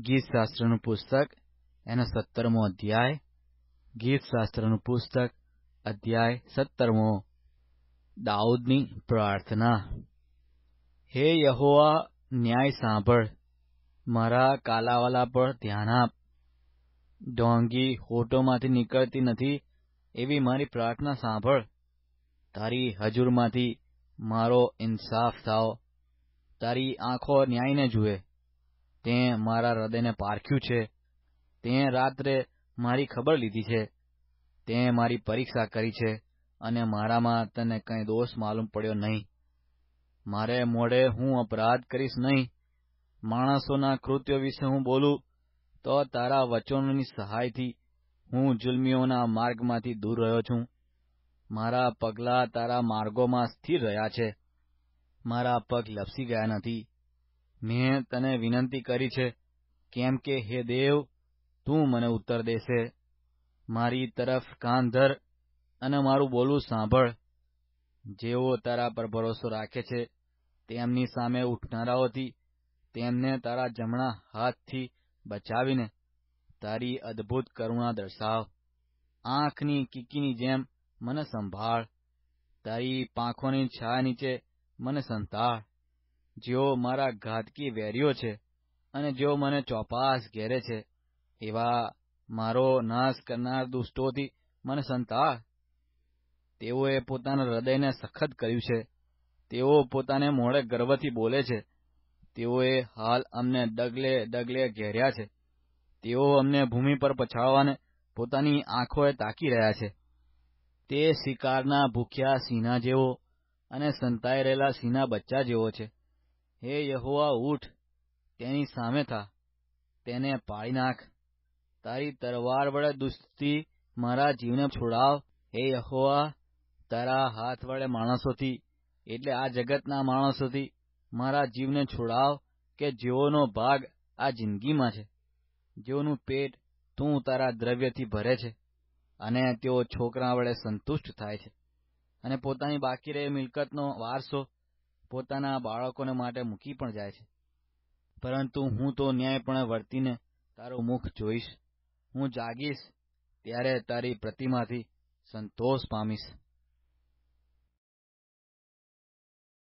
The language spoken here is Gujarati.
ગીતશાસ્ત્રનું પુસ્તક એનો સત્તરમો અધ્યાય ગીતશાસ્ત્રનું પુસ્તક અધ્યાય સત્તરમો દાઉદની પ્રાર્થના હે યહોવા ન્યાય સાંભળ મારા કાલાવાલા પર ધ્યાન આપ ઢોંગી હોટોમાંથી નીકળતી નથી એવી મારી પ્રાર્થના સાંભળ તારી હજુરમાંથી મારો ઇન્સાફ થાવ તારી આંખો ન્યાયને જુએ તે મારા હૃદયને પારખ્યું છે તે રાત્રે મારી ખબર લીધી છે તે મારી પરીક્ષા કરી છે અને મારામાં તને કંઈ દોષ માલુમ પડ્યો નહીં મારે મોડે હું અપરાધ કરીશ નહીં માણસોના કૃત્યો વિશે હું બોલું તો તારા વચનોની સહાયથી હું જુલમીઓના માર્ગમાંથી દૂર રહ્યો છું મારા પગલાં તારા માર્ગોમાં સ્થિર રહ્યા છે મારા પગ લપસી ગયા નથી મેં તને વિનંતી કરી છે કેમ કે હે દેવ તું મને ઉત્તર દેશે મારી તરફ કાન ધર અને મારું બોલું સાંભળ જેઓ તારા પર ભરોસો રાખે છે તેમની સામે ઉઠનારાઓથી તેમને તારા જમણા હાથથી બચાવીને તારી અદ્ભુત કરુણા દર્શાવ આંખની કીકીની જેમ મને સંભાળ તારી પાંખોની છાયા નીચે મને સંતાળ જેઓ મારા ઘાતકી વેરીઓ છે અને જેઓ મને ચોપાસ ઘેરે છે એવા મારો નાશ કરનાર દુષ્ટોથી મને સંતા તેઓએ પોતાના હૃદયને સખત કર્યું છે તેઓ પોતાને મોડે ગર્વથી બોલે છે તેઓએ હાલ અમને ડગલે ડગલે ઘેર્યા છે તેઓ અમને ભૂમિ પર પછાડવાને પોતાની આંખોએ તાકી રહ્યા છે તે શિકારના ભૂખ્યા સિંહના જેવો અને સંતાઈ રહેલા સિંહના બચ્ચા જેવો છે હે યહોવા ઉઠ તેની સામે થા તેને પાડી નાખ તારી તરવાર વડે દુષ્ટથી મારા જીવને છોડાવ હે યહોવા તારા હાથ વડે માણસોથી એટલે આ જગતના માણસોથી મારા જીવને છોડાવ કે જેઓનો ભાગ આ જિંદગીમાં છે જેઓનું પેટ તું તારા દ્રવ્યથી ભરે છે અને તેઓ છોકરા વડે સંતુષ્ટ થાય છે અને પોતાની બાકી રહે મિલકતનો વારસો પોતાના બાળકોને માટે મૂકી પણ જાય છે પરંતુ હું તો ન્યાયપણે વર્તીને તારું મુખ જોઈશ હું જાગીશ ત્યારે તારી પ્રતિમાથી સંતોષ પામીશ